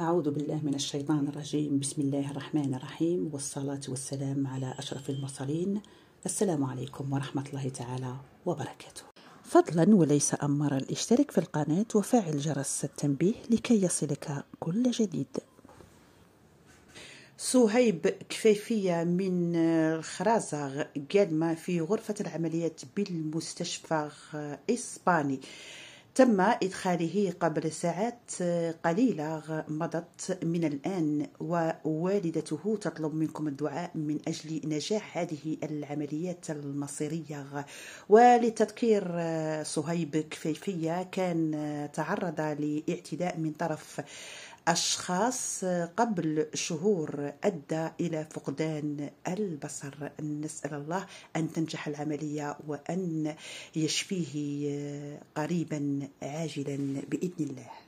أعوذ بالله من الشيطان الرجيم بسم الله الرحمن الرحيم والصلاة والسلام على أشرف المرسلين السلام عليكم ورحمة الله تعالى وبركاته فضلا وليس أمرا اشترك في القناة وفعل جرس التنبيه لكي يصلك كل جديد صهيب كفيفية من خرازة قادمة في غرفة العمليات بالمستشفى إسباني تم إدخاله قبل ساعات قليلة مضت من الآن ووالدته تطلب منكم الدعاء من أجل نجاح هذه العمليات المصيرية ولتذكير صهيب كفيفية كان تعرض لاعتداء من طرف أشخاص قبل شهور أدى إلى فقدان البصر نسأل الله أن تنجح العملية وأن يشفيه قريبا عاجلا بإذن الله